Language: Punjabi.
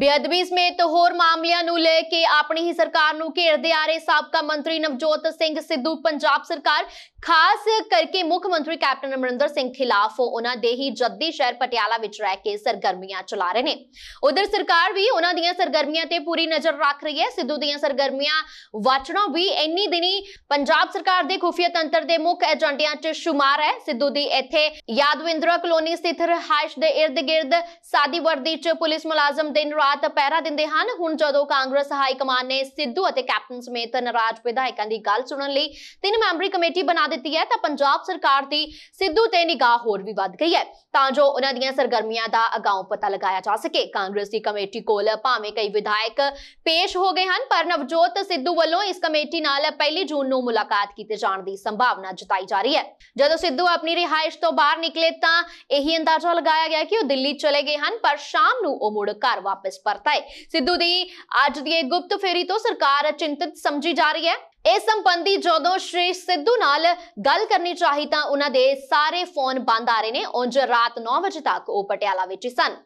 ਬੇਅਦਬੀ ਸਮੇਤ ਹੋਰ ਮਾਮਲਿਆਂ ਨੂੰ ਲੈ ਕੇ ਆਪਣੀ ਹੀ ਸਰਕਾਰ ਨੂੰ ਘੇਰਦੇ ਆ ਰਹੇ ਸਾਬਕਾ ਮੰਤਰੀ ਨਵਜੋਤ ਸਿੰਘ ਸਿੱਧੂ ਪੰਜਾਬ ਸਰਕਾਰ ਖਾਸ ਕਰਕੇ ਮੁੱਖ ਮੰਤਰੀ ਕੈਪਟਨ ਅਮਰਿੰਦਰ ਸਿੰਘ ਖਿਲਾਫ ਉਹਨਾਂ ਦੇ ਹੀ ਜੱਦੀ ਸ਼ਹਿਰ ਪਟਿਆਲਾ ਵਿੱਚ ਰਹਿ ਕੇ ਸਰਗਰਮੀਆਂ ਚਲਾ ਰਹੇ ਨੇ ਉਧਰ ਸਰਕਾਰ ਵੀ ਉਹਨਾਂ ਦੀਆਂ ਸਰਗਰਮੀਆਂ ਤੇ ਪੂਰੀ ਨਜ਼ਰ ਰੱਖ ਰਹੀ ਹੈ ਸਿੱਧੂ ਦੀਆਂ ਸਰਗਰਮੀਆਂ ਵਾਚਣਾ ਵੀ ਇੰਨੀ ਦਿਨੀ ਪੰਜਾਬ ਸਰਕਾਰ ਦੇ ਖੁਫੀਆ ਤੰਤਰ ਦੇ ਮੁੱਖ ਏਜੰਟਿਆਂ 'ਚ ਸ਼ੁਮਾਰ ਹੈ ਸਿੱਧੂ ਦੀ ਇੱਥੇ ਯਾਦਵਿੰਦਰਾ ਕਲੋਨੀ ਸਥਿਤ ਰਹਾਇਸ਼ ਦੇ ird-gird ਸਾਦੀ ਵਰਦੀ 'ਚ ਪੁਲਿਸ ਮੁਲਾਜ਼ਮ ਦਿਨ ਰਾਤ ਪਹਿਰਾ ਦਿੰਦੇ ਹਨ ਹੁਣ ਜਦੋਂ ਕਾਂਗਰਸ ਹਾਈ ਕਮਾਨ ਨੇ ਸਿੱਧੂ ਅਤੇ ਕੈਪਟਨ ਸਮੇਤ ਨਰਾਜ ਵਿਧਾਇਕਾਂ ਦੀ ਗੱਲ ਸੁਣਨ ਲਈ ਤਿੰਨ ਮੈਂਬਰੀ ਕਮੇਟੀ ਬਣਾ ਦਿੱਤੀ ਹੈ ਤਾਂ ਪੰਜਾਬ ਸਰਕਾਰ ਦੀ ਸਿੱਧੂ ਤੇ ਨਿਗਾਹ ਹੋਰ ਵੀ ਵੱਧ ਗਈ ਹੈ ਤਾਂ ਜੋ ਉਹਨਾਂ ਦੀਆਂ ਸਰਗਰਮੀਆਂ ਦਾ ਅਗਾਉਂ ਪਤਾ ਲਗਾਇਆ ਜਾ ਸਕੇ ਕਾਂਗਰਸ ਦੀ ਕਮੇਟੀ ਕੋਲ ਭਾਵੇਂ ਕਈ ਵਿਧਾਇਕ ਪੇਸ਼ ਹੋ ਗਏ ਹਨ ਪਰ ਨਵਜੋਤ ਸਿੱਧੂ ਵੱਲੋਂ ਇਸ ਕਮੇਟੀ ਨਾਲ ਪਹਿਲੀ ਜੂਨ ਨੂੰ ਮੁਲਾਕਾਤ ਕੀਤੇ ਜਾਣ ਦੀ ਸੰਭਾਵਨਾ ਜਤਾਈ ਜਾ ਰਹੀ ਹੈ ਜਦੋਂ ਸਿੱਧੂ ਆਪਣੀ ਰਿਹਾਇਸ਼ ਤੋਂ ਬਾਹਰ ਨਿਕਲੇ ਤਾਂ ਇਹੀ ਅੰਦਾਜ਼ਾ ਲਗਾਇਆ ਗਿਆ ਕਿ ਉਹ ਦਿੱਲੀ ਚਲੇ ਗਏ ਹਨ ਪਰ ਸ਼ਾਮ ਨੂੰ ਉਹ ਮੁੜ ਘਰ ਵਾਪਸ ਕਾਂਗਰਸ ਪਰਤਾਏ ਸਿੱਧੂ ਦੀ ਅੱਜ ਦੀ ਇਹ ਗੁਪਤ ਫੇਰੀ ਤੋਂ ਸਰਕਾਰ ਚਿੰਤਿਤ ਸਮਝੀ ਜਾ ਰਹੀ ਹੈ ਇਸ ਸੰਬੰਧੀ ਜਦੋਂ ਸ਼੍ਰੀ ਸਿੱਧੂ ਨਾਲ ਗੱਲ ਕਰਨੀ ਚਾਹੀ ਤਾਂ ਉਹਨਾਂ ਦੇ ਸਾਰੇ ਫੋਨ ਬੰਦ ਆ ਰਹੇ ਨੇ ਉਂਝ ਰਾਤ 9 ਵਜੇ ਤੱਕ ਉਹ ਪਟਿਆਲਾ ਵਿੱਚ ਸਨ